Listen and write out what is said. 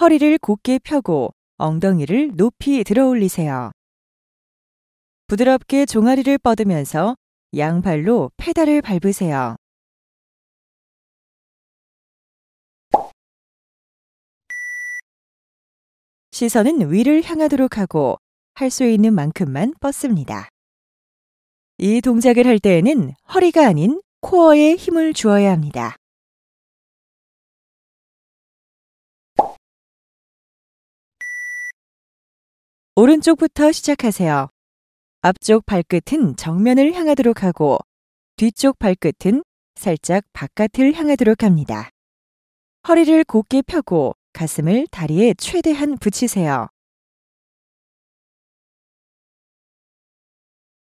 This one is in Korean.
허리를 곧게 펴고 엉덩이를 높이 들어 올리세요. 부드럽게 종아리를 뻗으면서 양발로 페달을 밟으세요. 시선은 위를 향하도록 하고 할 수 있는 만큼만 뻗습니다. 이 동작을 할 때에는 허리가 아닌 코어에 힘을 주어야 합니다. 오른쪽부터 시작하세요. 앞쪽 발끝은 정면을 향하도록 하고 뒤쪽 발끝은 살짝 바깥을 향하도록 합니다. 허리를 곧게 펴고 가슴을 다리에 최대한 붙이세요.